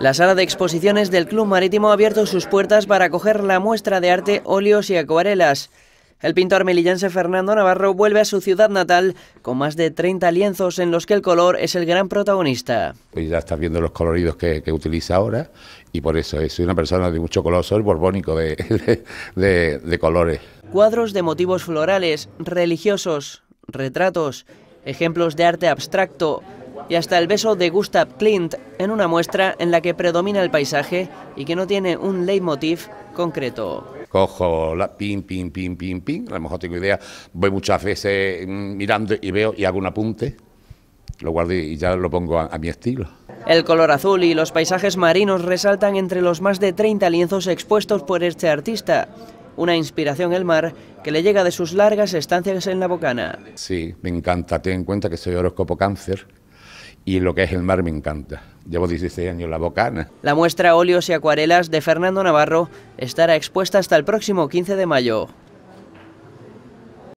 La sala de exposiciones del Club Marítimo ha abierto sus puertas para acoger la muestra de arte, óleos y acuarelas. El pintor melillense Fernando Navarro vuelve a su ciudad natal con más de 30 lienzos en los que el color es el gran protagonista. Pues ya estás viendo los coloridos que, utiliza ahora y por eso soy una persona de mucho color, soy borbónico de colores. Cuadros de motivos florales, religiosos, retratos, ejemplos de arte abstracto, y hasta el beso de Gustav Klimt en una muestra en la que predomina el paisaje y que no tiene un leitmotiv concreto. Cojo la pin, pin, pin, pin, pin, a lo mejor tengo idea, voy muchas veces mm, mirando y veo y hago un apunte, lo guardo y ya lo pongo a, mi estilo. El color azul y los paisajes marinos resaltan entre los más de 30 lienzos expuestos por este artista una inspiración el mar que le llega de sus largas estancias en la bocana. Sí, me encanta. Ten en cuenta que soy horóscopo cáncer y lo que es el mar me encanta. Llevo 16 años la bocana. La muestra óleos y acuarelas de Fernando Navarro estará expuesta hasta el próximo 15 de mayo.